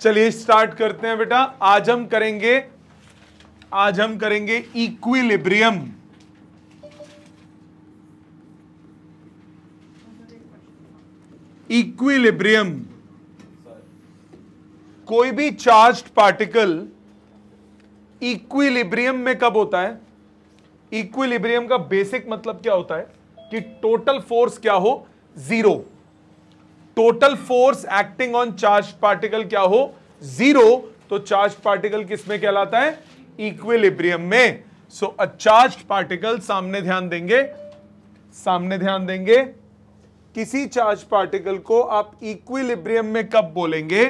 चलिए स्टार्ट करते हैं बेटा आज हम करेंगे आज हम करेंगे इक्विलिब्रियम इक्विलिब्रियम कोई भी चार्ज्ड पार्टिकल इक्विलिब्रियम में कब होता है इक्विलिब्रियम का बेसिक मतलब क्या होता है कि टोटल फोर्स क्या हो zero total force acting on charge particle क्या हो जीरो तो चार्ज पार्टिकल किसमें कहलाता है इक्विलिब्रियम में सो अ चार्ज पार्टिकल सामने ध्यान देंगे सामने ध्यान देंगे किसी चार्ज पार्टिकल को आप इक्विलिब्रियम में कब बोलेंगे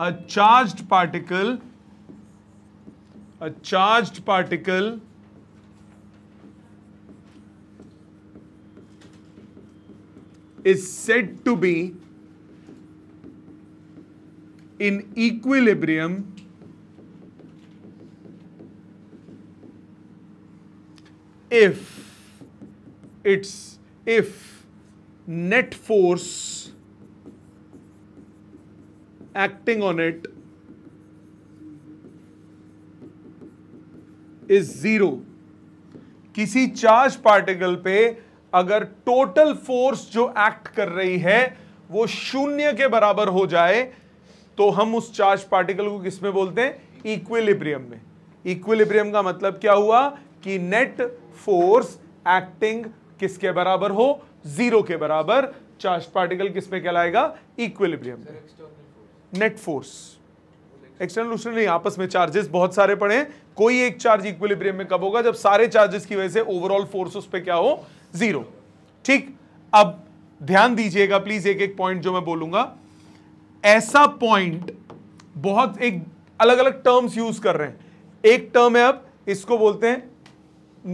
a charge particle a charge particle is set to be in equilibrium if its if net force acting on it is zero किसी चार्ज पार्टिकल पे अगर टोटल फोर्स जो एक्ट कर रही है वो शून्य के बराबर हो जाए तो हम उस चार्ज पार्टिकल को किसमें बोलते हैं इक्विलिब्रियम में इक्विलिब्रियम का मतलब क्या हुआ कि नेट फोर्स एक्टिंग किसके बराबर हो जीरो के बराबर चार्ज पार्टिकल किसमें कहलाएगा इक्विलिब्रियम नेट फोर्स एक्सटर्नल उसने नहीं आपस में चार्जेस बहुत सारे पड़े कोई एक चार्ज इक्विलिब्रियम में कब होगा जब सारे चार्जेस की वजह से ओवरऑल फोर्स उस पर क्या हो जीरो ठीक अब ध्यान दीजिएगा प्लीज एक एक पॉइंट जो मैं बोलूंगा ऐसा पॉइंट बहुत एक अलग अलग टर्म्स यूज कर रहे हैं एक टर्म है अब इसको बोलते हैं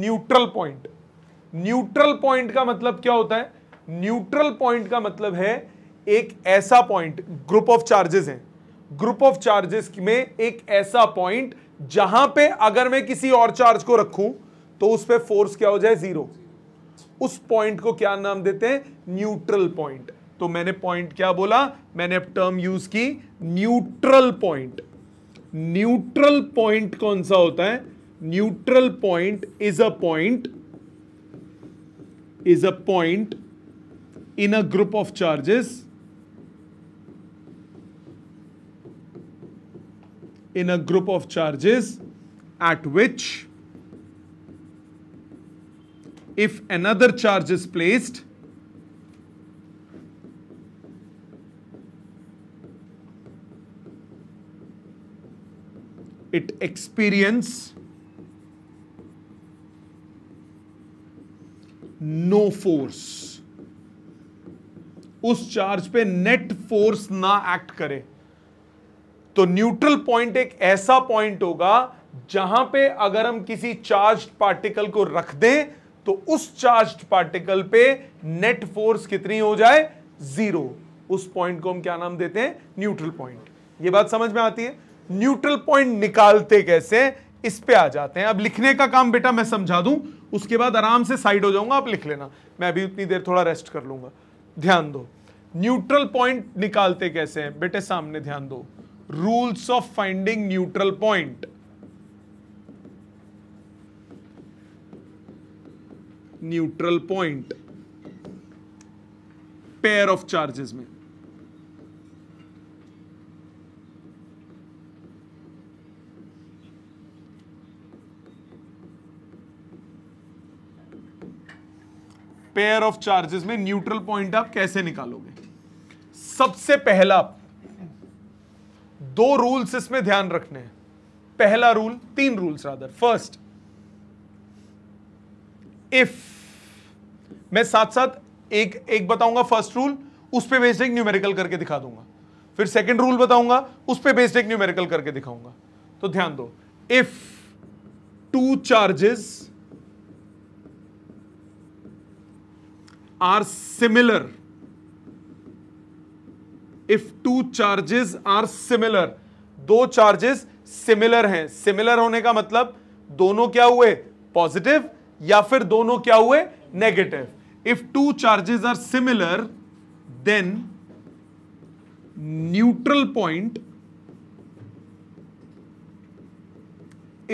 न्यूट्रल पॉइंट न्यूट्रल पॉइंट का मतलब क्या होता है न्यूट्रल पॉइंट का मतलब है एक ऐसा पॉइंट ग्रुप ऑफ चार्जेस है ग्रुप ऑफ चार्जेस में एक ऐसा पॉइंट जहां पे अगर मैं किसी और चार्ज को रखूं तो उस पर फोर्स क्या हो जाए जीरो उस पॉइंट को क्या नाम देते हैं न्यूट्रल पॉइंट तो मैंने पॉइंट क्या बोला मैंने अब टर्म यूज की न्यूट्रल पॉइंट न्यूट्रल पॉइंट कौन सा होता है neutral point is a point is a point in a group of charges in a group of charges at which if another charge is placed it experience no force उस charge पे net force ना act करे तो neutral point एक ऐसा point होगा जहां पे अगर हम किसी चार्ज पार्टिकल को रख दें तो उस चार्ज पार्टिकल पे नेट फोर्स कितनी हो जाए जीरो उस पॉइंट को हम क्या नाम देते हैं न्यूट्रल पॉइंट ये बात समझ में आती है न्यूट्रल पॉइंट निकालते कैसे इस पे आ जाते हैं अब लिखने का काम बेटा मैं समझा दूं उसके बाद आराम से साइड हो जाऊंगा आप लिख लेना मैं अभी उतनी देर थोड़ा रेस्ट कर लूंगा ध्यान दो न्यूट्रल पॉइंट निकालते कैसे हैं बेटे सामने ध्यान दो rules of finding neutral point neutral point pair of charges में पेयर ऑफ चार्जेस में न्यूट्रल पॉइंट आप कैसे निकालोगे सबसे पहला दो रूल्स इसमें ध्यान रखने हैं पहला रूल तीन रूल्स रादर फर्स्ट इफ मैं साथ साथ एक एक बताऊंगा फर्स्ट रूल उस पर बेस्ड एक न्यूमेरिकल करके दिखा दूंगा फिर सेकंड रूल बताऊंगा उस पर बेस्ड एक न्यूमेरिकल करके दिखाऊंगा तो ध्यान दो if two charges are similar if two charges are similar दो चार्जेस सिमिलर हैं सिमिलर होने का मतलब दोनों क्या हुए पॉजिटिव या फिर दोनों क्या हुए negative if two charges are similar then neutral point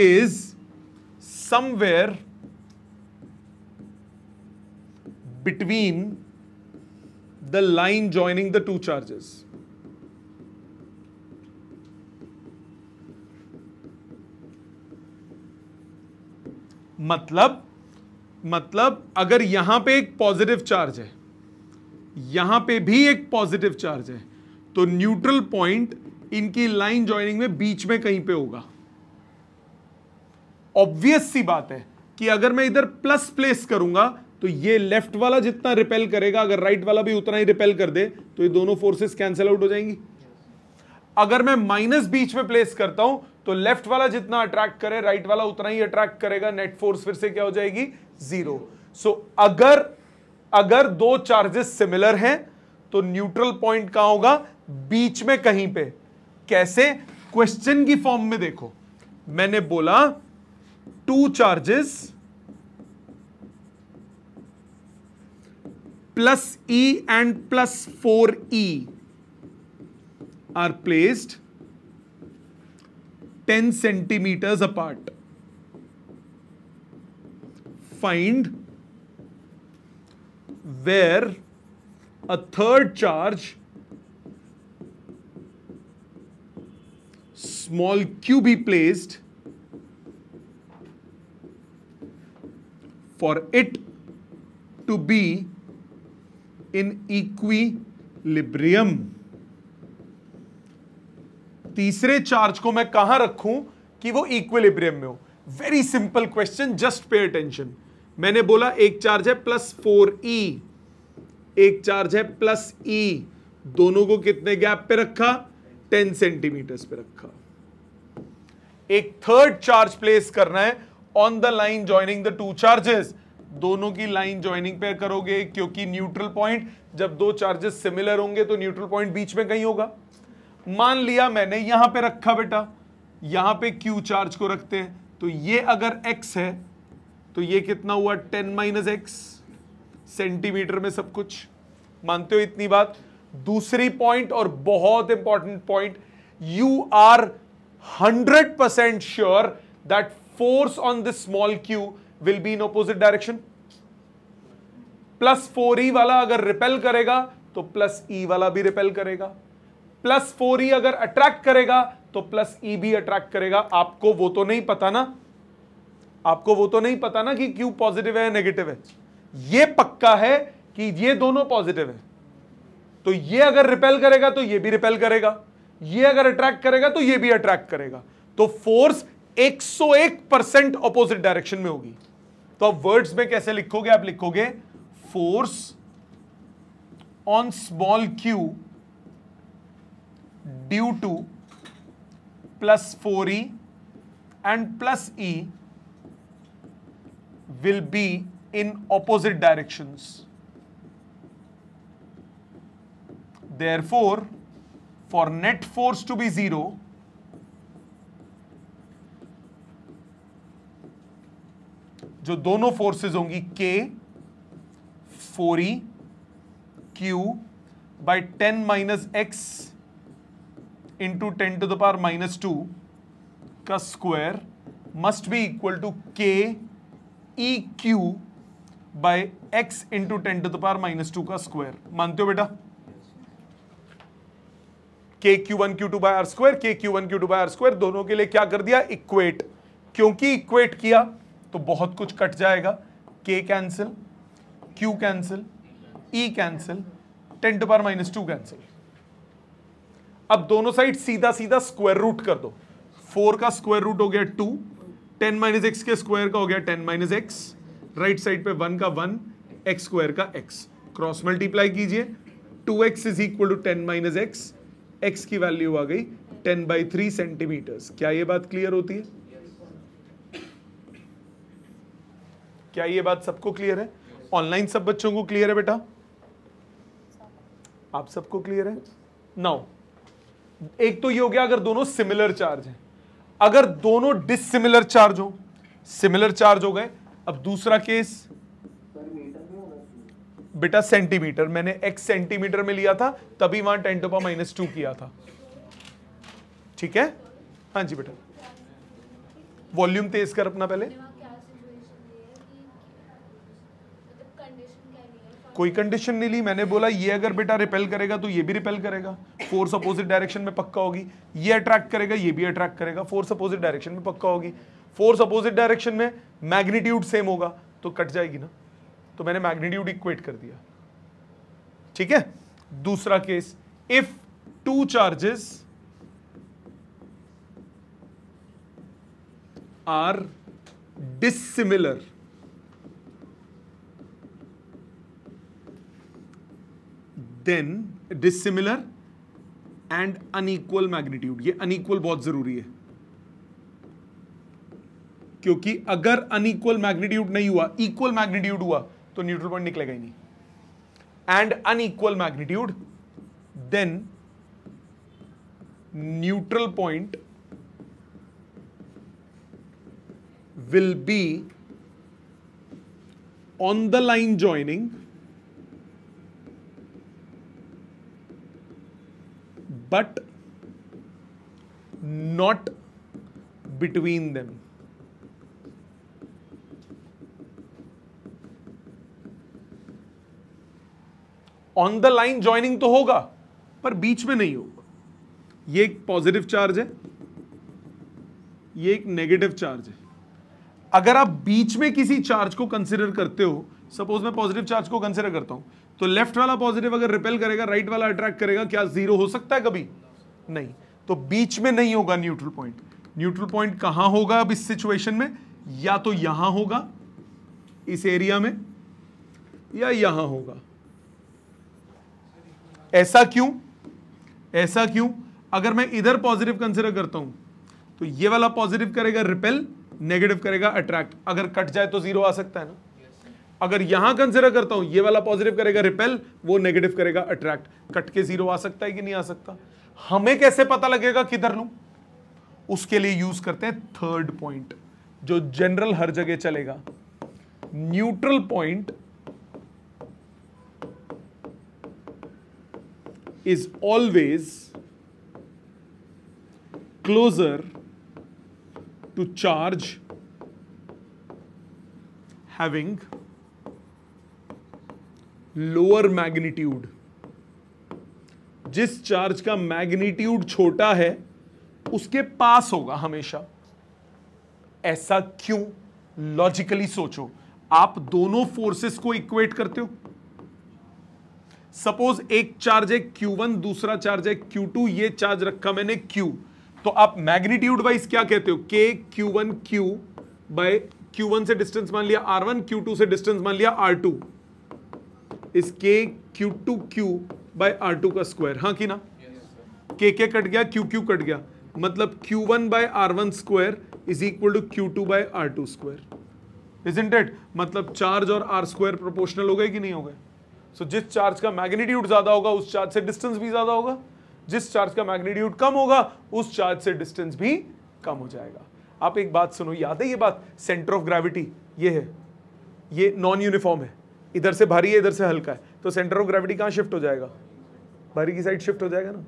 is somewhere between the line joining the two charges. मतलब मतलब अगर यहां पे एक पॉजिटिव चार्ज है यहां पे भी एक पॉजिटिव चार्ज है तो न्यूट्रल पॉइंट इनकी लाइन ज्वाइनिंग में बीच में कहीं पे होगा ऑब्वियस सी बात है कि अगर मैं इधर प्लस प्लेस करूंगा तो ये लेफ्ट वाला जितना रिपेल करेगा अगर राइट वाला भी उतना ही रिपेल कर दे तो ये दोनों फोर्सेस कैंसिल आउट हो जाएंगी अगर मैं माइनस बीच में प्लेस करता हूं तो लेफ्ट वाला जितना अट्रैक्ट करे राइट वाला उतना ही अट्रैक्ट करेगा नेट फोर्स फिर से क्या हो जाएगी जीरो सो so, अगर अगर दो चार्जेस सिमिलर हैं तो न्यूट्रल पॉइंट कहां होगा बीच में कहीं पे कैसे क्वेश्चन की फॉर्म में देखो मैंने बोला two charges plus E and plus 4E are placed 10 centimeters apart. Find where a third charge small q be placed for it to be in equilibrium तीसरे चार्ज को मैं कहां रखूं कि वो इक्विलिब्रियम में हो very simple question just pay attention मैंने बोला एक चार्ज है प्लस फोर ई एक चार्ज है प्लस ई e. दोनों को कितने गैप पे रखा टेन सेंटीमीटर्स पे रखा एक थर्ड चार्ज प्लेस करना है on the line joining the two charges दोनों की लाइन ज्वाइनिंग पेयर करोगे क्योंकि न्यूट्रल पॉइंट जब दो चार्जेस सिमिलर होंगे तो न्यूट्रल पॉइंट बीच में कहीं होगा मान लिया मैंने यहां पे रखा बेटा यहां पे क्यू चार्ज को रखते हैं तो ये अगर एक्स है तो ये कितना हुआ टेन माइनस एक्स सेंटीमीटर में सब कुछ मानते हो इतनी बात दूसरी पॉइंट और बहुत important point you are hundred percent sure that force on this small q will be in opposite direction plus four e वाला अगर रिपेल करेगा तो प्लस ई e वाला भी रिपेल करेगा प्लस फोर ई अगर अट्रैक्ट करेगा तो प्लस ई e भी अट्रैक्ट करेगा आपको वो तो नहीं पता ना आपको वो तो नहीं पता ना कि क्यू पॉजिटिव है या नेगेटिव है ये पक्का है कि ये दोनों पॉजिटिव है तो ये अगर रिपेल करेगा तो ये भी रिपेल करेगा ये अगर अट्रैक्ट करेगा तो ये भी अट्रैक्ट करेगा तो फोर्स 101 परसेंट अपोजिट डायरेक्शन में होगी तो अब वर्ड्स में कैसे लिखोगे आप लिखोगे force on small q due to plus four e and plus e will be in opposite direction therefore for net force to be zero जो दोनों फोर्सेज होंगी k four e q by ten minus x into ten to the power minus two का square must be equal to k e q by x into ten to the power minus two का square मानते हो बेटा k q one q two by r square k q one q two by r square दोनों के लिए क्या कर दिया इक्वेट क्योंकि इक्वेट किया तो बहुत कुछ कट जाएगा k cancel q cancel e cancel ten to पार माइनस टू कैंसिल अब दोनों साइड सीधा सीधा स्क्वायर रूट कर दो फोर का स्क्वायर रूट हो गया टू टेन माइनस एक्स के स्क्वायर का हो गया ten minus x right side पे वन का वन एक्स स्क्वायर का एक्स क्रॉस मल्टीप्लाई कीजिए two x is equal to ten minus x x की वैल्यू आ गई टेन बाई थ्री सेंटीमीटर्स क्या ये बात क्लियर होती है क्या ये बात सबको क्लियर है ऑनलाइन सब बच्चों को क्लियर है बेटा आप सबको क्लियर है नाउ एक तो ये हो गया अगर दोनों सिमिलर चार्ज हैं अगर दोनों डिसिमिलर चार्ज हो सिमिलर चार्ज हो गए अब दूसरा केस बेटा सेंटीमीटर मैंने एक्स सेंटीमीटर में लिया था तभी वहां टेन टोपा माइनस टू किया था ठीक है हाँ जी बेटा वॉल्यूम तेज कर अपना पहले कोई कंडीशन नहीं ली मैंने बोला ये अगर बेटा रिपेल करेगा तो ये भी रिपेल करेगा फोर्स अपोजिट डायरेक्शन में पक्का होगी ये अट्रैक्ट करेगा ये भी अट्रैक्ट करेगा फोर्स अपोजिट डायरेक्शन में पक्का होगी फोर्स अपोजिट डायरेक्शन में मैग्नीट्यूड सेम होगा तो कट जाएगी ना तो मैंने मैग्नीट्यूड इक्वेट कर दिया ठीक है दूसरा case if two charges are dissimilar then dissimilar and unequal magnitude ये अनईक्वल बहुत जरूरी है क्योंकि अगर अनईक्वल मैग्नीट्यूड नहीं हुआ इक्वल मैग्नीट्यूड हुआ तो न्यूट्रल पॉइंट निकलेगा ही नहीं and unequal magnitude then neutral point will be on the line joining but not between them on the line joining तो होगा पर बीच में नहीं होगा ये एक पॉजिटिव चार्ज है ये एक नेगेटिव चार्ज है अगर आप बीच में किसी चार्ज को कंसिडर करते हो सपोज मैं पॉजिटिव चार्ज को कंसिडर करता हूं तो लेफ्ट वाला पॉजिटिव अगर रिपेल करेगा राइट वाला अट्रैक्ट करेगा क्या जीरो हो सकता है कभी नहीं तो बीच में नहीं होगा न्यूट्रल पॉइंट न्यूट्रल पॉइंट कहां होगा अब इस सिचुएशन में या तो यहां होगा इस एरिया में या यहां होगा ऐसा क्यों ऐसा क्यों अगर मैं इधर पॉजिटिव कंसिडर करता हूं तो ये वाला पॉजिटिव करेगा रिपेल नेगेटिव करेगा अट्रैक्ट अगर कट जाए तो जीरो आ सकता है ना अगर यहां कंसिडर करता हूं ये वाला पॉजिटिव करेगा रिपेल वो नेगेटिव करेगा अट्रैक्ट कट के जीरो आ सकता है कि नहीं आ सकता हमें कैसे पता लगेगा किधर लू उसके लिए यूज करते हैं थर्ड पॉइंट जो जनरल हर जगह चलेगा neutral point is always closer to charge having lower magnitude जिस चार्ज का मैग्नीट्यूड छोटा है उसके पास होगा हमेशा ऐसा क्यों लॉजिकली सोचो आप दोनों फोर्सेस को इक्वेट करते हो सपोज एक चार्ज है Q1 दूसरा चार्ज है Q2 ये चार्ज रखा मैंने क्यू तो आप मैग्नीट्यूड वाइज क्या कहते हो k q one q by q one से डिस्टेंस मान लिया आर वन क्यू टू से डिस्टेंस मान लिया आर टू इस k q two q by r two का स्क्वायर हाँ कि ना के के कट गया क्यू क्यू कट गया मतलब q one by r one square is equal to q two by r two square is in date मतलब चार्ज और आर स्क्वायर प्रोपोर्शनल हो गए कि नहीं हो गए सो so, जिस चार्ज का मैग्नीट्यूड ज्यादा होगा उस चार्ज से डिस्टेंस भी ज्यादा होगा जिस चार्ज का मैग्नीट्यूड कम होगा उस चार्ज से डिस्टेंस भी कम हो जाएगा आप एक बात सुनो याद है ये बात सेंटर ऑफ ग्रेविटी ये है ये नॉन यूनिफॉर्म है इधर से भारी है इधर से हल्का है तो सेंटर ऑफ ग्रेविटी कहाँ शिफ्ट हो जाएगा भारी की साइड शिफ्ट हो जाएगा ना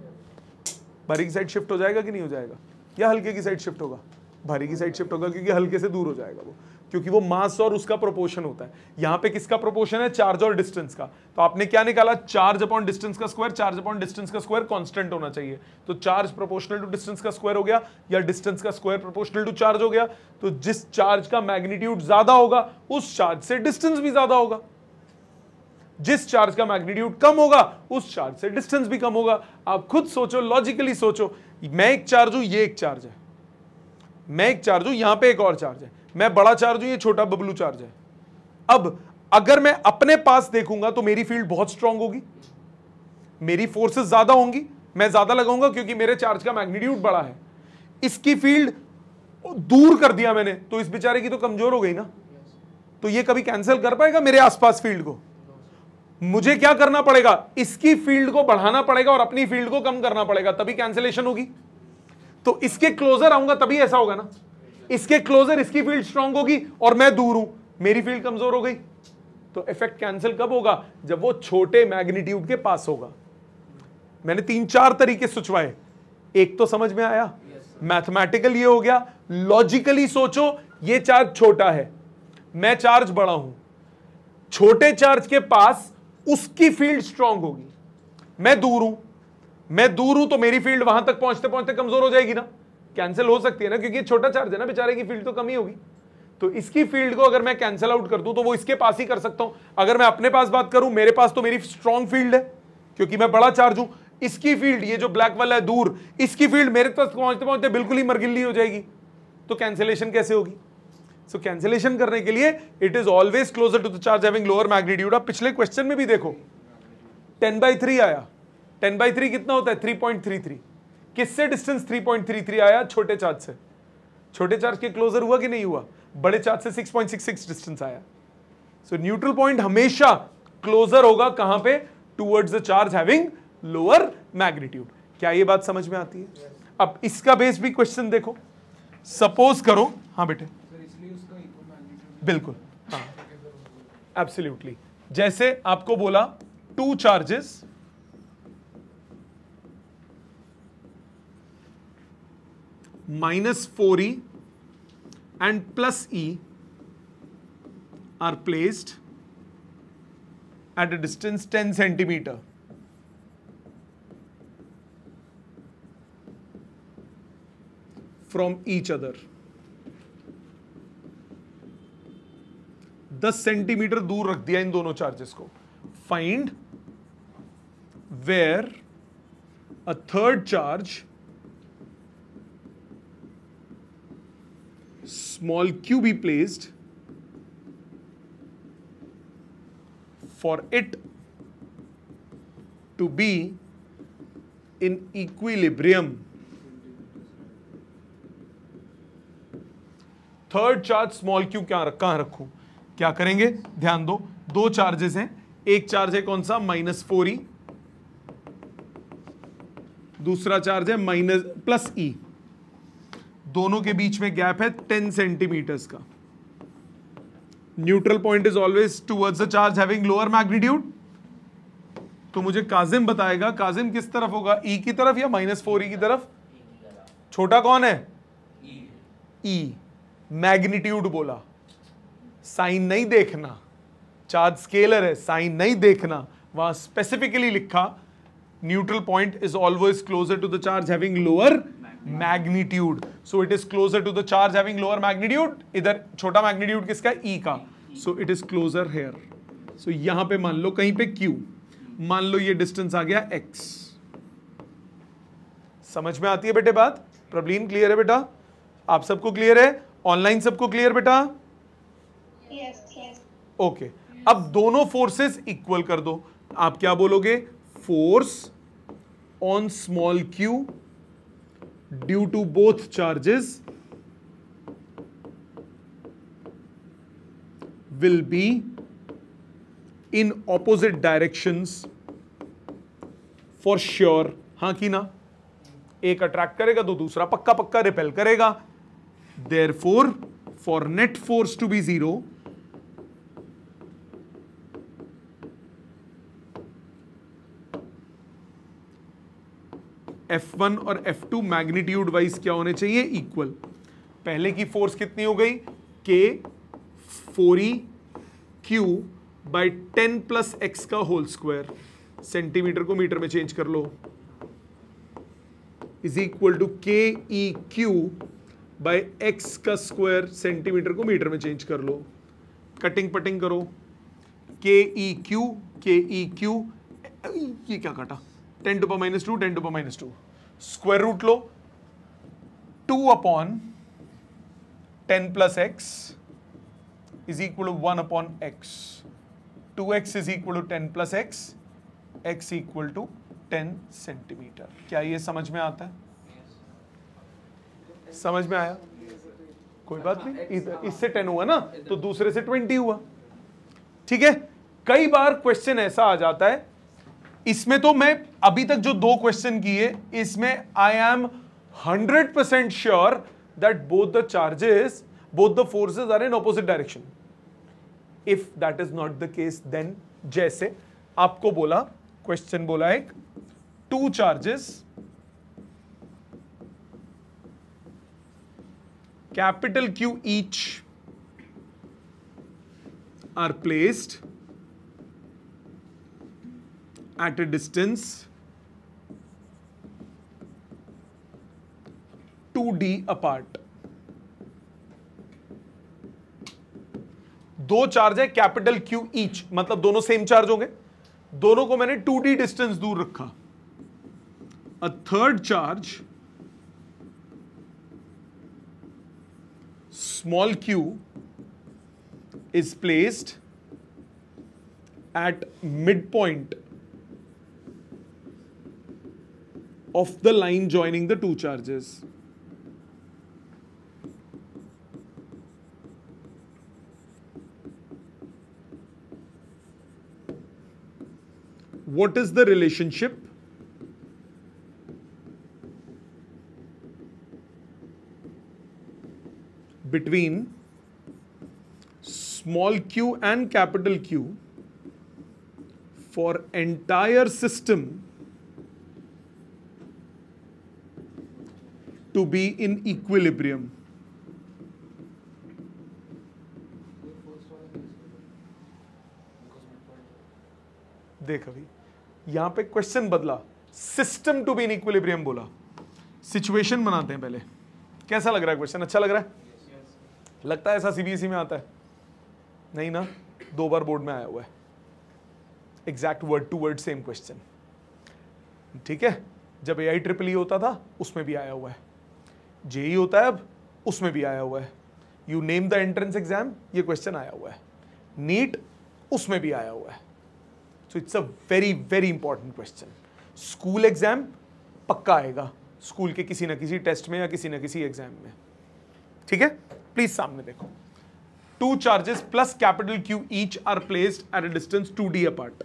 भारी की साइड शिफ्ट हो जाएगा कि नहीं हो जाएगा या हल्के की साइड शिफ्ट होगा भारी की साइड शिफ्ट होगा क्योंकि हल्के से दूर हो जाएगा वो क्योंकि वो मास और उसका प्रोपोर्शन होता है यहां पे किसका प्रोपोर्शन है चार्ज और डिस्टेंस का तो आपने क्या निकाला चार्ज अपॉन डिस्टेंस का स्क्वायर चार्ज अपॉन डिस्टेंस का स्क्वायर कांस्टेंट होना चाहिए तो चार्ज प्रोपोर्शनल टू डिस्टेंस का स्क्वायर हो गया या डिस्टेंस का स्क्वायर प्रोपोर्शनल टू चार्ज हो गया तो जिस चार्ज का मैग्नीट्यूड ज्यादा होगा उस चार्ज से डिस्टेंस भी ज्यादा होगा जिस चार्ज का मैग्नीट्यूड कम होगा उस चार्ज से डिस्टेंस भी कम होगा आप खुद सोचो लॉजिकली सोचो मैं एक चार्ज हूं ये एक चार्ज है मैं एक चार्ज हूं यहां पे एक और चार्ज है मैं बड़ा चार्ज हूं ये छोटा बबलू चार्ज है अब अगर मैं अपने पास देखूंगा तो मेरी फील्ड बहुत स्ट्रांग होगी मेरी फोर्सेस ज्यादा होंगी मैं ज्यादा लगाऊंगा क्योंकि मेरे चार्ज का मैग्नीट्यूड बड़ा है इसकी फील्ड दूर कर दिया मैंने तो इस बेचारे की तो कमजोर हो गई ना तो ये कभी कैंसिल कर पाएगा मेरे आसपास फील्ड को मुझे क्या करना पड़ेगा इसकी फील्ड को बढ़ाना पड़ेगा और अपनी फील्ड को कम करना पड़ेगा तभी कैंसिलेशन होगी तो इसके क्लोजर आऊंगा तभी ऐसा होगा ना इसके क्लोजर इसकी फील्ड स्ट्रांग होगी और मैं दूर हूं मेरी फील्ड कमजोर हो गई तो इफेक्ट कैंसिल कब होगा जब वो छोटे मैग्नीट्यूड के पास होगा मैंने तीन चार तरीके सुचवाए एक तो समझ में आया मैथमेटिकल yes, ये हो गया लॉजिकली सोचो ये चार्ज छोटा है मैं चार्ज बड़ा हूं छोटे चार्ज के पास उसकी फील्ड स्ट्रांग होगी मैं दूर हूं मैं दूर हूं तो मेरी फील्ड वहां तक पहुंचते पहुंचते कमजोर हो जाएगी ना कैंसिल हो सकती है ना क्योंकि छोटा चार्ज है ना बेचारे की फील्ड तो कम ही होगी तो इसकी फील्ड को अगर मैं कैंसिल आउट कर दूं तो वो इसके पास ही कर सकता हूं अगर मैं अपने पास बात करूं मेरे पास तो मेरी स्ट्रॉन्ग फील्ड है क्योंकि मैं बड़ा चार्ज हूं इसकी फील्ड ये जो ब्लैक वाला है दूर इसकी फील्ड मेरे पास पहुंचते पहुंचते बिल्कुल ही मरगिल्ली हो जाएगी तो कैंसिलेशन कैसे होगी सो so, कैंसिलेशन करने के लिए it is always closer to the charge having lower magnitude आप पिछले क्वेश्चन में भी देखो टेन बाई थ्री आया टेन बाई थ्री कितना होता है थ्री पॉइंट थ्री थ्री किससे डिस्टेंस 3.33 आया छोटे चार्ज से छोटे चार्ज के क्लोजर हुआ कि नहीं हुआ बड़े चार्ज से 6.66 डिस्टेंस आया सो न्यूट्रल पॉइंट हमेशा क्लोजर होगा कहां पे towards the charge having lower magnitude क्या ये बात समझ में आती है yes. अब इसका बेस भी क्वेश्चन देखो सपोज करो हाँ बेटे बिल्कुल हाँ एब्सोल्यूटली जैसे आपको बोला two charges minus 4e and plus e are placed at a distance 10 centimeter. from each other. 10 centimetre दूर रख दिया इन दोनों चार्जेस को find where a third charge small q be placed for it to be in equilibrium. Third charge small q क्या कहां रखू क्या करेंगे ध्यान दो दो चार्जेस हैं एक चार्ज है कौन सा माइनस फोर ई दूसरा चार्ज है माइनस प्लस ई दोनों के बीच में गैप है टेन सेंटीमीटर्स का neutral point is always towards the charge having lower magnitude तो मुझे काजिम बताएगा काजिम किस तरफ होगा ई e की तरफ या माइनस फोर ई की तरफ छोटा कौन है ई e. मैग्नीट्यूड बोला साइन नहीं देखना चार्ज स्केलर है साइन नहीं देखना वहां स्पेसिफिकली लिखा neutral point is always closer to the charge having lower magnitude so it is closer to the charge having lower magnitude इधर छोटा मैग्नीट्यूड किसका ई e का so it is closer here so यहां पे मान लो कहीं पे क्यू मान लो ये डिस्टेंस आ गया एक्स समझ में आती है बेटे बात प्रबलीन क्लियर है बेटा आप सबको क्लियर है ऑनलाइन सबको क्लियर बेटा ओके yes, yes. okay. अब दोनों फोर्सेस इक्वल कर दो आप क्या बोलोगे force on small q due to both charges will be in opposite directions for sure हाँ कि ना एक अट्रैक्ट करेगा तो दूसरा पक्का पक्का रिपेल करेगा therefore for net force to be zero F1 और F2 मैग्नीट्यूड वाइज क्या होने चाहिए इक्वल पहले की फोर्स कितनी हो गई k four e q by ten plus x का होल स्क्वायर सेंटीमीटर को मीटर में चेंज कर लो is equal to k e q by x का स्क्वायर सेंटीमीटर को मीटर में चेंज कर लो कटिंग पटिंग करो के ई क्यू के ई क्यू ये क्या काटा टेन टू पर माइनस टू टेन टू पर माइनस टू स्क्वायर रूट लो two upon ten plus x is equal to one upon x two x is equal to ten plus x x equal to ten centimetre क्या ये समझ में आता है समझ में आया कोई बात नहीं हाँ। इससे टेन हुआ ना तो दूसरे से ट्वेंटी हुआ ठीक है कई बार क्वेश्चन ऐसा आ जाता है इसमें तो मैं अभी तक जो दो क्वेश्चन किए इसमें I am hundred percent sure that both the charges both the forces are in opposite direction if that is not the case then जैसे आपको बोला क्वेश्चन बोला एक two charges capital q each are placed at a distance 2d apart. दो charge है capital q each मतलब दोनों same charge होंगे दोनों को मैंने 2d डिस्टेंस दूर रखा a third charge q q placed at mid point of the line joining the two charges. What is the relationship? between small q and capital Q for entire system to be in equilibrium. देख अभी यहां पे question बदला system to be in equilibrium बोला situation बनाते हैं पहले कैसा लग रहा है क्वेश्चन अच्छा लग रहा है yes, लगता है ऐसा सीबीएसई e में आता है नहीं ना दो बार बोर्ड में आया हुआ है exact word to word same question ठीक है जब ए आई ट्रिपल ई होता था उसमें भी आया हुआ है जेई होता है अब उसमें भी आया हुआ है you name the entrance exam ये क्वेश्चन आया हुआ है नीट उसमें भी आया हुआ है so it's a very very important question school exam पक्का आएगा स्कूल के किसी ना किसी टेस्ट में या किसी ना किसी एग्जाम में ठीक है प्लीज सामने देखो two charges plus capital q each are placed at a distance two d apart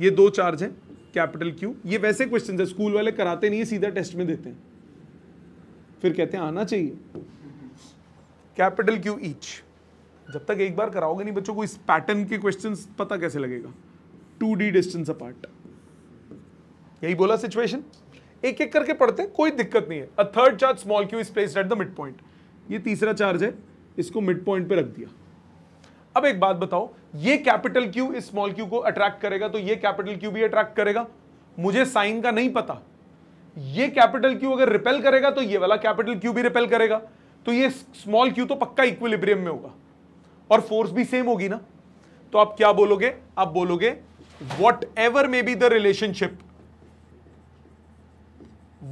ये दो चार्ज है कैपिटल क्यू ये वैसे क्वेश्चन है स्कूल वाले कराते नहीं है सीधा टेस्ट में देते हैं फिर कहते हैं आना चाहिए कैपिटल क्यू ईच जब तक एक बार कराओगे नहीं बच्चों को इस पैटर्न के क्वेश्चन पता कैसे लगेगा टू डी डिस्टेंस अपार्ट यही बोला सिचुएशन एक एक करके पढ़ते हैं कोई दिक्कत नहीं है a third charge small q is placed at the mid point ये तीसरा चार्ज है इसको मिड पॉइंट पे रख दिया अब एक बात बताओ ये कैपिटल क्यू इस स्मॉल क्यू को अट्रैक्ट करेगा तो ये कैपिटल क्यू भी अट्रैक्ट करेगा मुझे साइन का नहीं पता ये कैपिटल क्यू अगर रिपेल करेगा तो ये वाला कैपिटल क्यू भी रिपेल करेगा तो ये स्मॉल क्यू तो पक्का इक्विलिब्रियम में होगा और फोर्स भी सेम होगी ना तो आप क्या बोलोगे आप बोलोगे whatever may be the relationship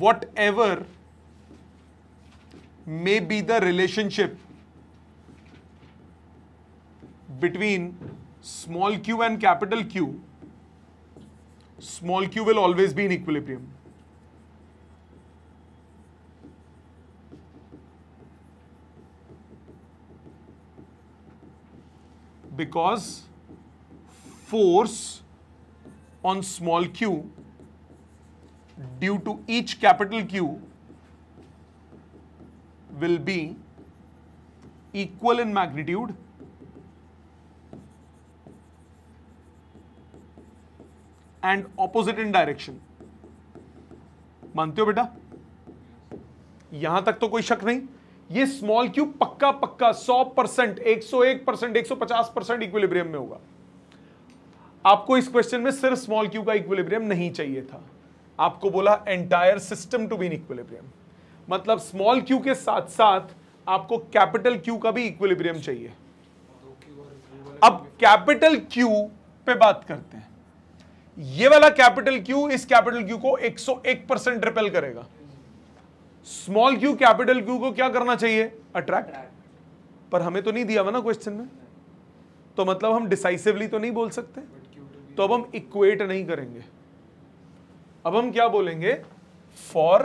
whatever may be the relationship between small q and capital q small q will always be in equilibrium because force on small q due to each capital q will be equal in magnitude and opposite in direction मानते हो बेटा यहां तक तो कोई शक नहीं ये स्मॉल क्यू पक्का पक्का 100 परसेंट एक सौ एक परसेंट एक सौ पचास परसेंट इक्विलिब्रियम में होगा आपको इस क्वेश्चन में सिर्फ स्मॉल क्यू का इक्विलिब्रियम नहीं चाहिए था आपको बोला entire system to be in equilibrium मतलब स्मॉल क्यू के साथ साथ आपको कैपिटल क्यू का भी इक्विलिब्रियम चाहिए अब कैपिटल क्यू पे बात करते हैं ये वाला कैपिटल क्यू इस कैपिटल क्यू को 101 परसेंट रिपेल करेगा स्मॉल क्यू कैपिटल क्यू को क्या करना चाहिए अट्रैक्ट पर हमें तो नहीं दिया हुआ ना क्वेश्चन में तो मतलब हम डिसाइसिवली तो नहीं बोल सकते तो अब हम इक्वेट नहीं करेंगे अब हम क्या बोलेंगे for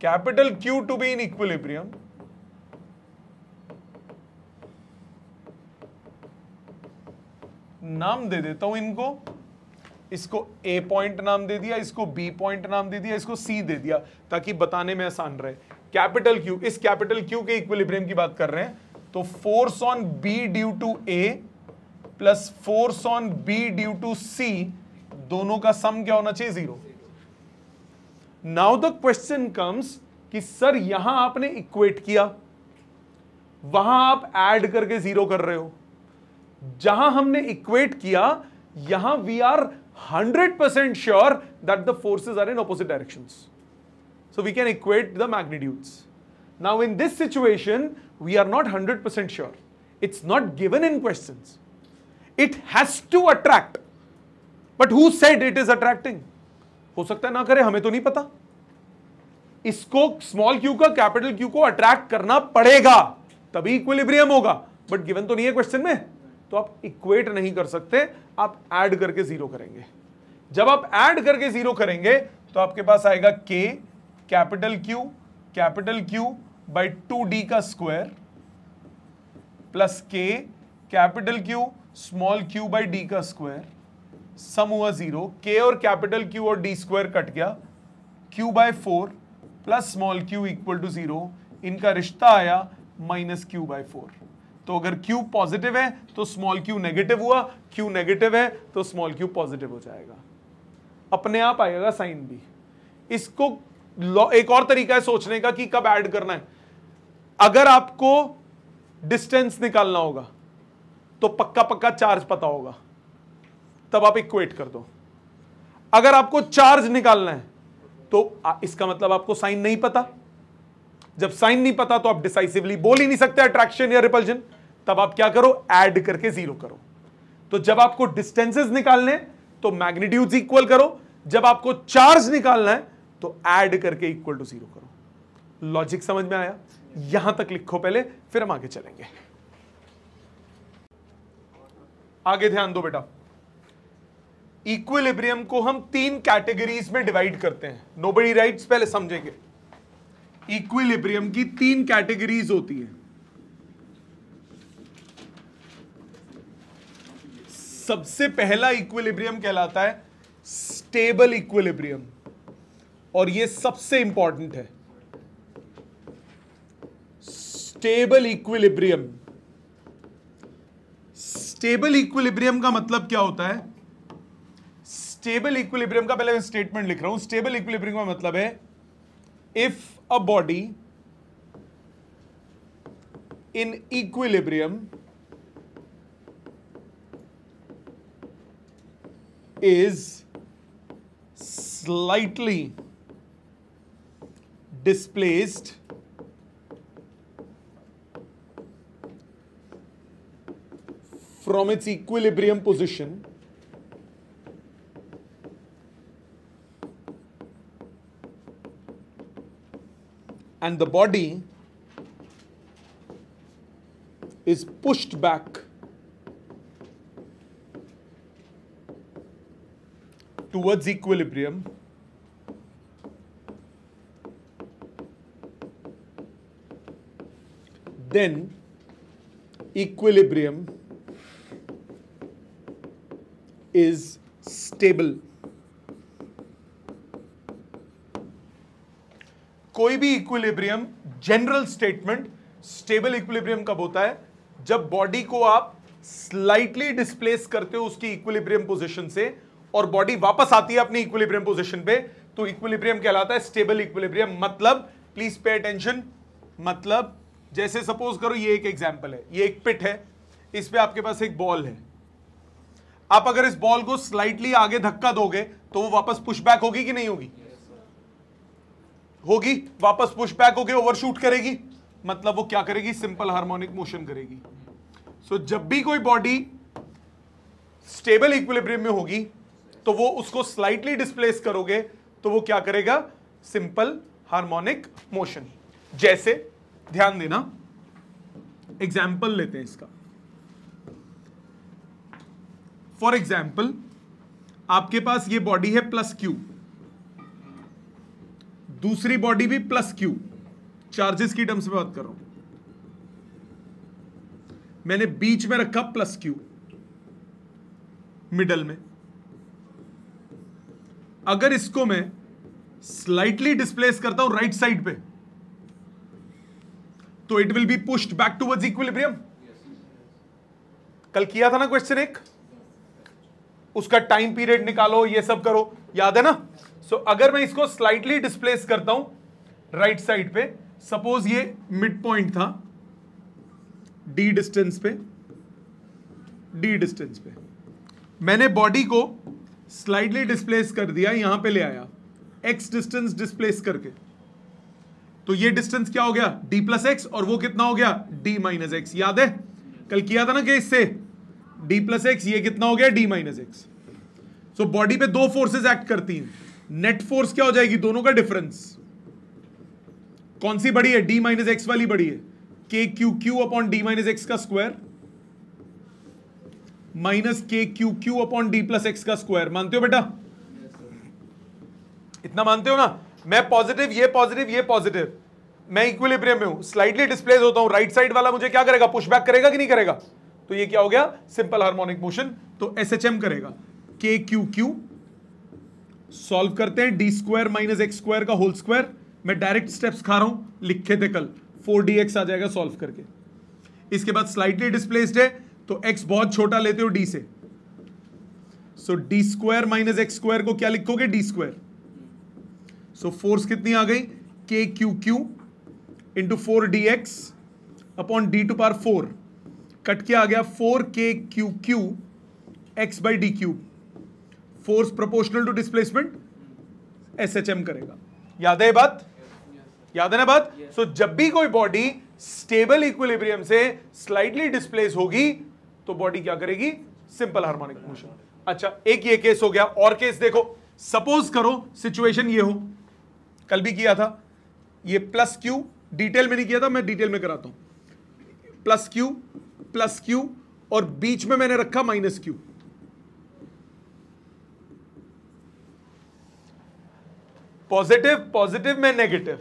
capital q to be in equilibrium नाम दे देता हूं इनको इसको ए पॉइंट नाम दे दिया इसको बी पॉइंट नाम दे दिया इसको सी दे दिया ताकि बताने में आसान रहे कैपिटल क्यू इस कैपिटल क्यू के इक्विलिब्रियम की बात कर रहे हैं तो force on B due to A plus force on B due to C दोनों का सम क्या होना चाहिए zero now the question comes कि सर यहां आपने इक्वेट किया वहां आप एड करके जीरो कर रहे हो जहां हमने इक्वेट किया यहां we are 100% sure that the forces are in opposite directions. So we can equate the magnitudes. Now in this situation, we are not 100% sure. It's not given in questions. It has to attract. But who said it is attracting? हो सकता है ना करे हमें तो नहीं पता इसको स्मॉल क्यू का कैपिटल क्यू को अट्रैक्ट करना पड़ेगा तभी इक्विलिब्रियम होगा बट गिवन तो नहीं है क्वेश्चन में तो आप इक्वेट नहीं कर सकते आप ऐड करके जीरो करेंगे जब आप ऐड करके जीरो करेंगे तो आपके पास आएगा k capital q capital q by two d का square plus k capital q small q by d का स्क्वायर सम हुआ जीरो के और कैपिटल क्यू और डी स्क्वायर कट गया q by four plus small q equal to zero इनका रिश्ता आया minus Q by four तो अगर Q पॉजिटिव है तो स्मॉल Q नेगेटिव हुआ Q नेगेटिव है तो स्मॉल Q पॉजिटिव हो जाएगा अपने आप आएगा साइन भी इसको एक और तरीका है सोचने का कि कब ऐड करना है अगर आपको डिस्टेंस निकालना होगा तो पक्का पक्का चार्ज पता होगा तब आप इक्वेट कर दो अगर आपको चार्ज निकालना है तो इसका मतलब आपको साइन नहीं पता जब साइन नहीं पता तो आप डिसाइसिवली बोल ही नहीं सकते अट्रैक्शन या रिपल्जन तब आप क्या करो ऐड करके जीरो करो तो जब आपको डिस्टेंसेस निकालने तो मैग्नीट्यूड इक्वल करो जब आपको चार्ज निकालना है तो ऐड करके इक्वल टू जीरो करो लॉजिक समझ में आया यहां तक लिखो पहले फिर हम आगे चलेंगे आगे ध्यान दो बेटा इक्विलिब्रियम को हम तीन कैटेगरीज में डिवाइड करते हैं नोबडी राइट्स पहले समझेंगे इक्विलिब्रियम की तीन कैटेगरीज होती है सबसे पहला इक्विलिब्रियम कहलाता है स्टेबल इक्विलिब्रियम और ये सबसे इंपॉर्टेंट है स्टेबल इक्विलिब्रियम स्टेबल इक्विलिब्रियम का मतलब क्या होता है स्टेबल इक्विलिब्रियम का पहले मैं स्टेटमेंट लिख रहा हूं स्टेबल इक्विलिब्रियम का मतलब है if a body in equilibrium is slightly displaced from its equilibrium position and the body is pushed back towards equilibrium then equilibrium is stable कोई भी equilibrium general statement stable equilibrium कब होता है जब body को आप स्लाइटली डिस्प्लेस करते हो उसकी इक्विलिब्रियम पोजीशन से और बॉडी वापस आती है अपनी इक्विलिब्रियम पोजिशन पे तो इक्विलिब्रियम कहलाता है स्टेबल इक्विलिब्रियम मतलब प्लीज पे अटेंशन मतलब जैसे सपोज करो ये एक एग्जाम्पल है ये एक पिट है इस पे आपके पास एक बॉल है आप अगर इस बॉल को स्लाइटली आगे धक्का दोगे तो वो वापस पुशबैक होगी कि नहीं होगी होगी वापस पुशबैक होगी ओवरशूट करेगी मतलब वो क्या करेगी सिंपल हार्मोनिक मोशन करेगी सो so, जब भी कोई बॉडी स्टेबल इक्विलिब्रियम में होगी तो वो उसको स्लाइटली डिस्प्लेस करोगे तो वो क्या करेगा सिंपल हार्मोनिक मोशन जैसे ध्यान देना एग्जाम्पल लेते हैं इसका फॉर एग्जाम्पल आपके पास ये बॉडी है प्लस क्यू दूसरी बॉडी भी प्लस क्यू चार्जेस की टर्म्स में बात कर रहा हूं मैंने बीच में रखा प्लस क्यू मिडल में अगर इसको मैं स्लाइटली डिस्प्लेस करता हूं राइट साइड पे तो it will be pushed back towards equilibrium कल किया था ना क्वेश्चन एक उसका टाइम पीरियड निकालो ये सब करो याद है ना सो so, अगर मैं इसको स्लाइटली डिस्प्लेस करता हूं राइट साइड पे सपोज ये मिड पॉइंट था डी डिस्टेंस पे डी डिस्टेंस पे मैंने बॉडी को स्लाइडली डिस्प्लेस कर दिया यहां पे ले आया एक्स डिस्टेंस डिस्प्लेस करके तो ये डिस्टेंस क्या हो गया डी प्लस एक्स और वो कितना हो गया डी माइनस एक्स याद है कल किया था ना कि इससे डी प्लस एक्स ये कितना हो गया D minus X so body पे दो फोर्सेस एक्ट करती हैं नेट फोर्स क्या हो जाएगी दोनों का डिफरेंस कौन सी बड़ी है डी माइनस एक्स वाली बड़ी है K Q Q upon D minus X का square minus K Q Q upon D plus x का स्क्वायर मानते हो बेटा yes, इतना मानते हो ना मैं पॉजिटिव ये पॉजिटिव ये पॉजिटिव मैं इक्विलिब्रियम में हूं स्लाइडली डिस्प्लेस होता हूं राइट right साइड वाला मुझे क्या करेगा पुशबैक करेगा कि नहीं करेगा तो ये क्या हो गया सिंपल हार्मोनिक मोशन तो एस एच एम करेगा के क्यू क्यू सॉल्व करते हैं D square minus X square का होल स्क्वायर मैं डायरेक्ट स्टेप्स खा रहा हूं लिखे थे कल फोर डी एक्स आ जाएगा सॉल्व करके इसके बाद स्लाइटली डिस्प्लेस्ड है तो x बहुत छोटा लेते हो d से so D square minus X square को क्या लिखोगे डी स्क्वायर सो फोर्स कितनी आ गई K Q Q into four D X upon D to power four cut के आ गया four K Q Q X by D cube force proportional to displacement S H M करेगा याद है बात याद है ना बात सो yes. so, जब भी कोई बॉडी स्टेबल इक्विलिब्रियम से स्लाइडली डिस्प्लेस होगी तो बॉडी क्या करेगी सिंपल हार्मोनिक मोशन अच्छा एक ये केस हो गया और केस देखो सपोज करो सिचुएशन ये हो कल भी किया था ये प्लस क्यू डिटेल में नहीं किया था मैं डिटेल में कराता हूं प्लस क्यू प्लस क्यू और बीच में मैंने रखा माइनस क्यू पॉजिटिव पॉजिटिव में नेगेटिव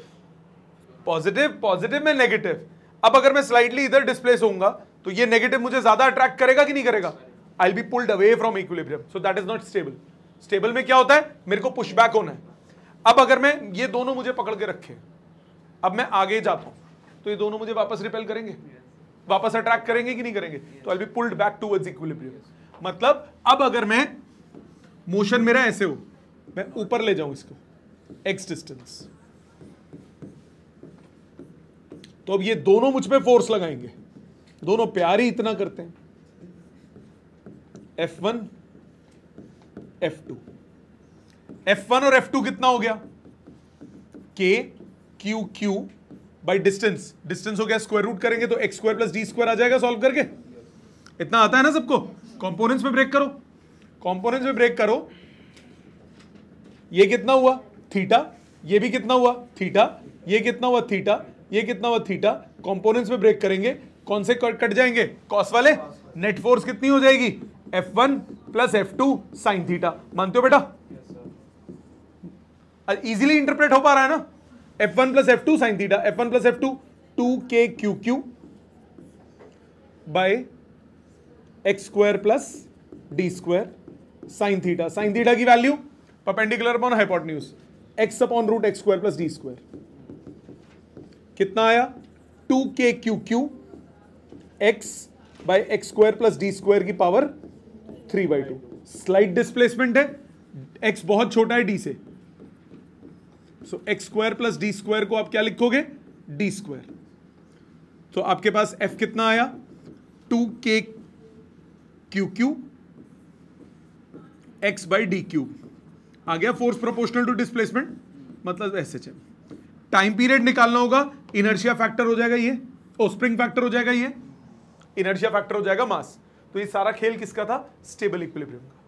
पॉजिटिव पॉजिटिव में नेगेटिव अब अगर मैं स्लाइडली इधर डिस्प्लेस होऊंगा तो ये नेगेटिव मुझे ज्यादा अट्रैक्ट करेगा कि नहीं करेगा I be pulled away from equilibrium so that is not stable stable में क्या होता है मेरे को पुशबैक होना है अब अगर मैं ये दोनों मुझे पकड़ के रखे अब मैं आगे जाता हूं तो ये दोनों मुझे वापस रिपेल करेंगे वापस अट्रैक्ट करेंगे कि नहीं करेंगे तो I be pulled back towards equilibrium मतलब अब अगर मैं मोशन मेरा ऐसे हो मैं ऊपर ले जाऊं इसको एक्स डिस्टेंस तो अब ये दोनों मुझ पर फोर्स लगाएंगे दोनों प्यार ही इतना करते हैं F one F two F one और एफ टू कितना हो गया K Q Q by distance distance हो गया स्क्वायर रूट करेंगे तो X square plus D square आ जाएगा सॉल्व करके इतना आता है ना सबको कॉम्पोनेंट्स में ब्रेक करो कॉम्पोनेंट्स में ब्रेक करो ये कितना हुआ थीटा ये भी कितना हुआ थीटा ये कितना हुआ थीटा ये कितना हुआ थीटा कॉम्पोनेंट्स में ब्रेक करेंगे कौन से कट जाएंगे कॉस वाले नेट फोर्स कितनी हो जाएगी F one plus F two sine theta मानते हो बेटा इजीली इंटरप्रेट हो पा रहा है ना F one plus F two sine theta F one plus F two two K Q Q by X square plus D square sine theta sine theta की value perpendicular upon hypotenuse X upon root X square plus D square कितना आया two K Q Q X by X square plus D square की power three by two slight displacement है X बहुत छोटा है D से सो X square plus D square को आप क्या लिखोगे डी स्क्वायर तो आपके पास एफ कितना आया two K Q Q X by D cube आ गया फोर्स प्रोपोर्शनल टू डिस्प्लेसमेंट मतलब ऐसे टाइम पीरियड निकालना होगा इनर्शिया फैक्टर हो जाएगा ये और स्प्रिंग फैक्टर हो जाएगा ये इनर्जिया फैक्टर हो जाएगा मास तो ये सारा खेल किसका था स्टेबल इक्विलिब्रियम का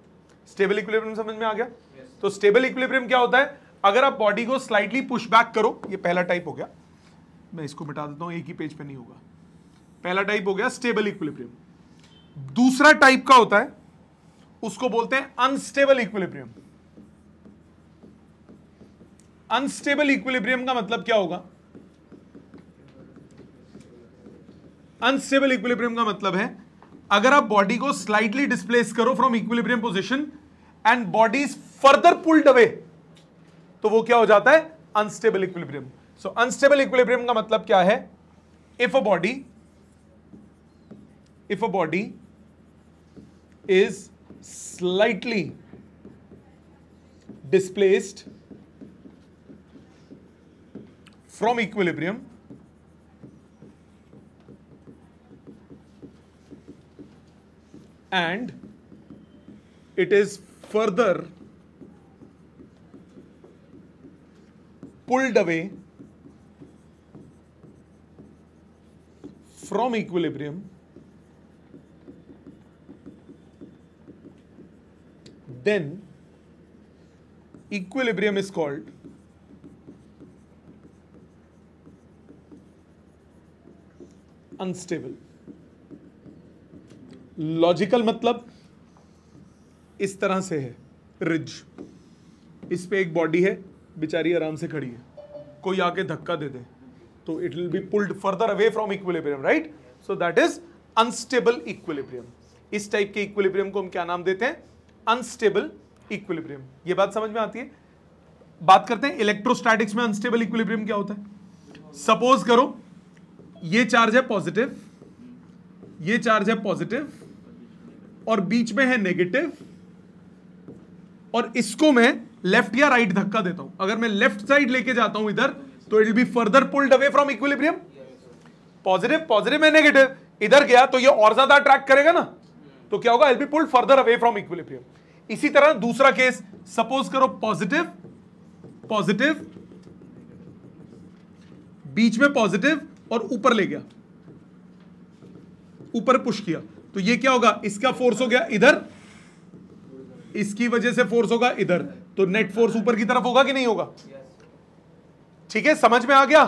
स्टेबल इक्विलिब्रियम समझ में आ गया yes. तो स्टेबल इक्विलिब्रियम क्या होता है अगर आप बॉडी को स्लाइडली पुश बैक करो ये पहला टाइप हो गया मैं इसको मिटा देता हूं एक ही पेज पे नहीं होगा पहला टाइप हो गया स्टेबल इक्विलिब्रियम दूसरा टाइप का होता है उसको बोलते हैं अनस्टेबल इक्विलिब्रियम अनस्टेबल इक्विलिब्रियम का मतलब क्या होगा अनस्टेबल इक्विलिब्रियम का मतलब है अगर आप बॉडी को स्लाइटली डिस्प्लेस करो from equilibrium position and body further pulled away तो वो क्या हो जाता है unstable equilibrium so unstable equilibrium का मतलब क्या है if a body if a body is slightly displaced from equilibrium and it is further pulled away from equilibrium then equilibrium is called unstable logical मतलब इस तरह से है रिज इस पे एक बॉडी है बेचारी आराम से खड़ी है कोई आके धक्का दे दे तो it will be pulled further away from equilibrium right so that is unstable equilibrium इस टाइप के इक्विलिब्रियम को हम क्या नाम देते हैं अनस्टेबल इक्विलिब्रियम ये बात समझ में आती है बात करते हैं इलेक्ट्रोस्टैटिक्स में अनस्टेबल इक्विलिब्रियम क्या होता है सपोज करो ये चार्ज है पॉजिटिव ये चार्ज है पॉजिटिव और बीच में है नेगेटिव और इसको मैं लेफ्ट या राइट धक्का देता हूं अगर मैं लेफ्ट साइड लेके जाता हूं इधर तो it be further pulled away from equilibrium positive positive में नेगेटिव इधर गया तो ये और ज्यादा अट्रैक्ट करेगा ना तो क्या होगा it be pulled further away from equilibrium इसी तरह दूसरा केस सपोज करो पॉजिटिव पॉजिटिव बीच में पॉजिटिव और ऊपर ले गया ऊपर पुश किया तो ये क्या होगा इसका फोर्स हो गया इधर इसकी वजह से फोर्स होगा इधर तो नेट फोर्स ऊपर की तरफ होगा कि नहीं होगा ठीक है समझ में आ गया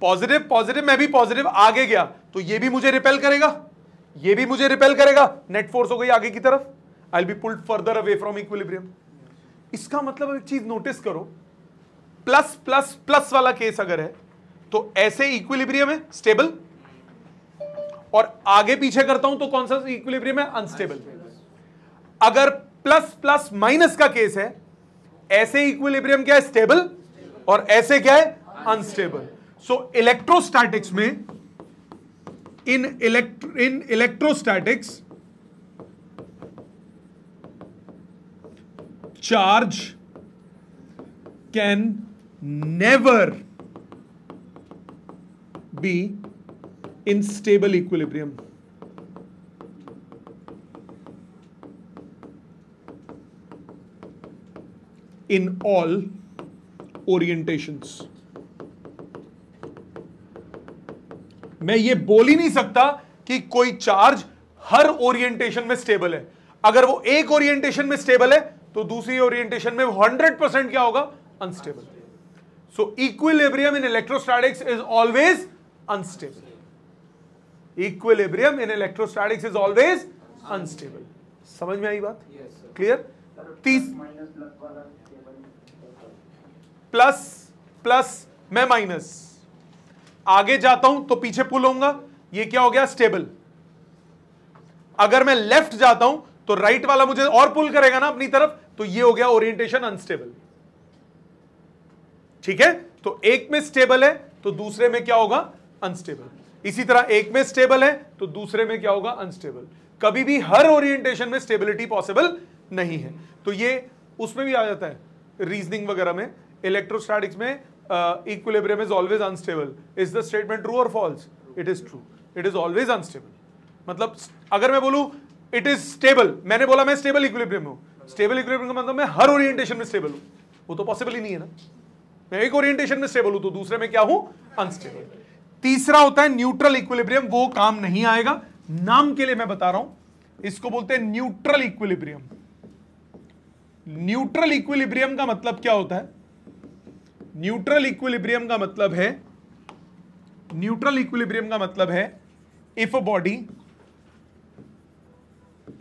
पॉजिटिव पॉजिटिव मैं भी पॉजिटिव आगे गया तो ये भी मुझे रिपेल करेगा ये भी मुझे रिपेल करेगा नेट फोर्स हो गई आगे की तरफ I be pulled further away from equilibrium इसका मतलब एक चीज नोटिस करो प्लस प्लस प्लस वाला केस अगर है तो ऐसे इक्विलिब्रियम है स्टेबल और आगे पीछे करता हूं तो कौन सा इक्विलिब्रियम है अनस्टेबल अगर प्लस प्लस माइनस का केस है ऐसे इक्विलिब्रियम क्या है स्टेबल और ऐसे क्या है अनस्टेबल सो इलेक्ट्रोस्टैटिक्स में in electro in electrostatics charge can never be in stable equilibrium in all orientations मैं ये बोल ही नहीं सकता कि कोई चार्ज हर ओरिएंटेशन में स्टेबल है अगर वो एक ओरिएंटेशन में स्टेबल है तो दूसरी ओरिएंटेशन में 100 परसेंट क्या होगा unstable so equilibrium in electrostatics is always unstable equilibrium in electrostatics is always unstable समझ में आई बात क्लियर तीस प्लस प्लस मैं माइनस आगे जाता हूं तो पीछे पुल होऊंगा ये क्या हो गया स्टेबल अगर मैं लेफ्ट जाता हूं तो राइट वाला मुझे और पुल करेगा ना अपनी तरफ तो ये हो गया ओरिएंटेशन अनस्टेबल ठीक है तो एक में स्टेबल है तो दूसरे में क्या होगा अनस्टेबल इसी तरह एक में स्टेबल है तो दूसरे में क्या होगा अनस्टेबल कभी भी हर ओरिएंटेशन में स्टेबिलिटी पॉसिबल नहीं है तो ये उसमें भी आ जाता है रीजनिंग वगैरह में इलेक्ट्रोस्टैटिक्स में equilibrium is always unstable is the statement true और false it is true it is always unstable मतलब अगर मैं बोलू इट इज स्टेबल मैंने बोला मैं स्टेबल इक्विलिब्रियम हूं स्टेबल इक्विलिब्रियम का मतलब मैं हर ओरिएंटेशन में स्टेबल हूं वो तो पॉसिबल ही नहीं है ना मैं एक ओरिएंटेशन में स्टेबल हूं तो दूसरे में क्या हूं अनस्टेबल तीसरा होता है न्यूट्रल इक्विलिब्रियम वो काम नहीं आएगा नाम के लिए मैं बता रहा हूं इसको बोलते हैं न्यूट्रल इक्विलिब्रियम न्यूट्रल इक्विलिब्रियम का मतलब क्या होता है न्यूट्रल इक्विलिब्रियम का मतलब है न्यूट्रल इक्विलिब्रियम का मतलब है if a body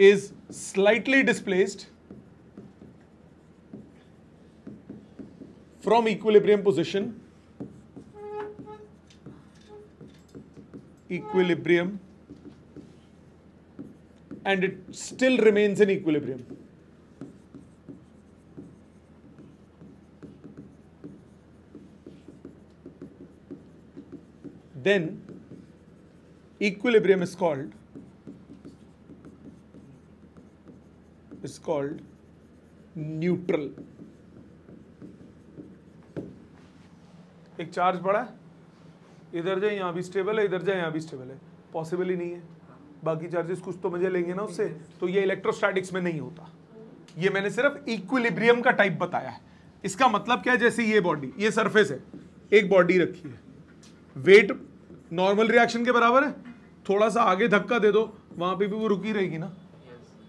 is slightly displaced from equilibrium position equilibrium and it still remains in equilibrium. Then equilibrium is called is called neutral. एक चार्ज बढ़ा इधर जाए यहाँ भी स्टेबल है इधर जाए यहाँ भी स्टेबल है पॉसिबल ही नहीं है बाकी चार्जेस कुछ तो मजे लेंगे ना उससे तो ये इलेक्ट्रोस्टैटिक्स में नहीं होता ये मैंने सिर्फ इक्विलिब्रियम का टाइप बताया है इसका मतलब क्या है जैसे ये बॉडी ये सरफेस है एक बॉडी रखी है वेट नॉर्मल रिएक्शन के बराबर है थोड़ा सा आगे धक्का दे दो वहां पे भी वो रुकी रहेगी ना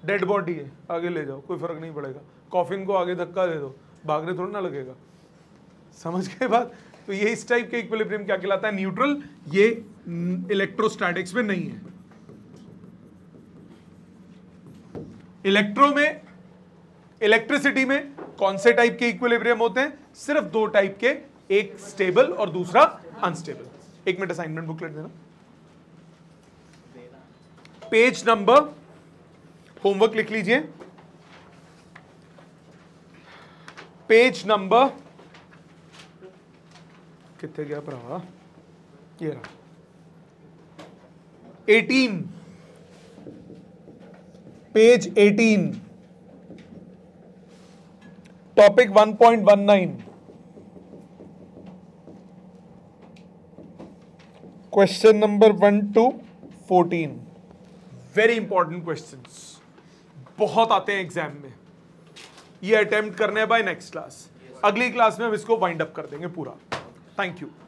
डेड बॉडी है आगे ले जाओ कोई फर्क नहीं पड़ेगा कॉफिन को आगे धक्का दे दो भागने थोड़ा ना लगेगा समझ गए बात तो ये इस टाइप के इक्विलिब्रियम क्या कहलाता है न्यूट्रल ये इलेक्ट्रोस्टैटिक्स में नहीं है इलेक्ट्रो में इलेक्ट्रिसिटी में कौन से टाइप के इक्विलिब्रियम होते हैं सिर्फ दो टाइप के एक स्टेबल और दूसरा अनस्टेबल एक मिनट असाइनमेंट बुकलेट देना पेज नंबर होमवर्क लिख लीजिए पेज नंबर कितने गया भरावा ये रहा eighteen page eighteen topic one point one nine question number one two fourteen very important question बहुत आते हैं एग्जाम में ये अटेम्प्ट करने हैं बाय नेक्स्ट क्लास अगली क्लास में हम इसको वाइंड अप कर देंगे पूरा Thank you.